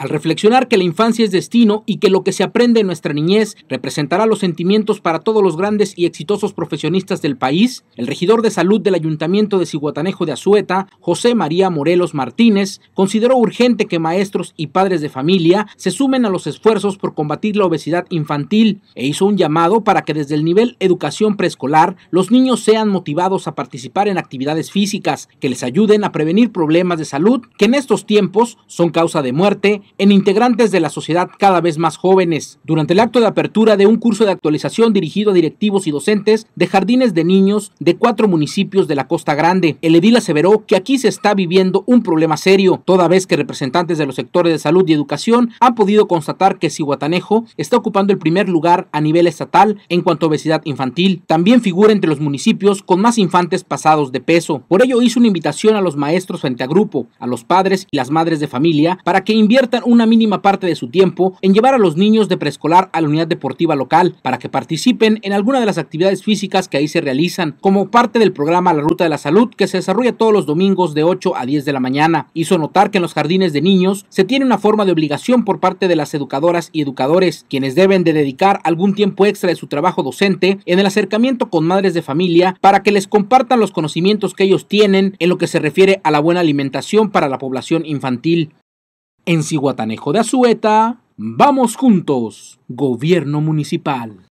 Al reflexionar que la infancia es destino y que lo que se aprende en nuestra niñez representará los sentimientos para todos los grandes y exitosos profesionistas del país, el regidor de salud del Ayuntamiento de Ciguatanejo de Azueta, José María Morelos Martínez, consideró urgente que maestros y padres de familia se sumen a los esfuerzos por combatir la obesidad infantil e hizo un llamado para que desde el nivel educación preescolar los niños sean motivados a participar en actividades físicas que les ayuden a prevenir problemas de salud que en estos tiempos son causa de muerte en integrantes de la sociedad cada vez más jóvenes. Durante el acto de apertura de un curso de actualización dirigido a directivos y docentes de jardines de niños de cuatro municipios de la Costa Grande, el edil aseveró que aquí se está viviendo un problema serio, toda vez que representantes de los sectores de salud y educación han podido constatar que Cihuatanejo está ocupando el primer lugar a nivel estatal en cuanto a obesidad infantil. También figura entre los municipios con más infantes pasados de peso. Por ello hizo una invitación a los maestros frente a grupo, a los padres y las madres de familia para que inviertan una mínima parte de su tiempo en llevar a los niños de preescolar a la unidad deportiva local para que participen en alguna de las actividades físicas que ahí se realizan, como parte del programa La Ruta de la Salud que se desarrolla todos los domingos de 8 a 10 de la mañana. Hizo notar que en los jardines de niños se tiene una forma de obligación por parte de las educadoras y educadores, quienes deben de dedicar algún tiempo extra de su trabajo docente en el acercamiento con madres de familia para que les compartan los conocimientos que ellos tienen en lo que se refiere a la buena alimentación para la población infantil. En Ciguatanejo de Azueta, vamos juntos, gobierno municipal.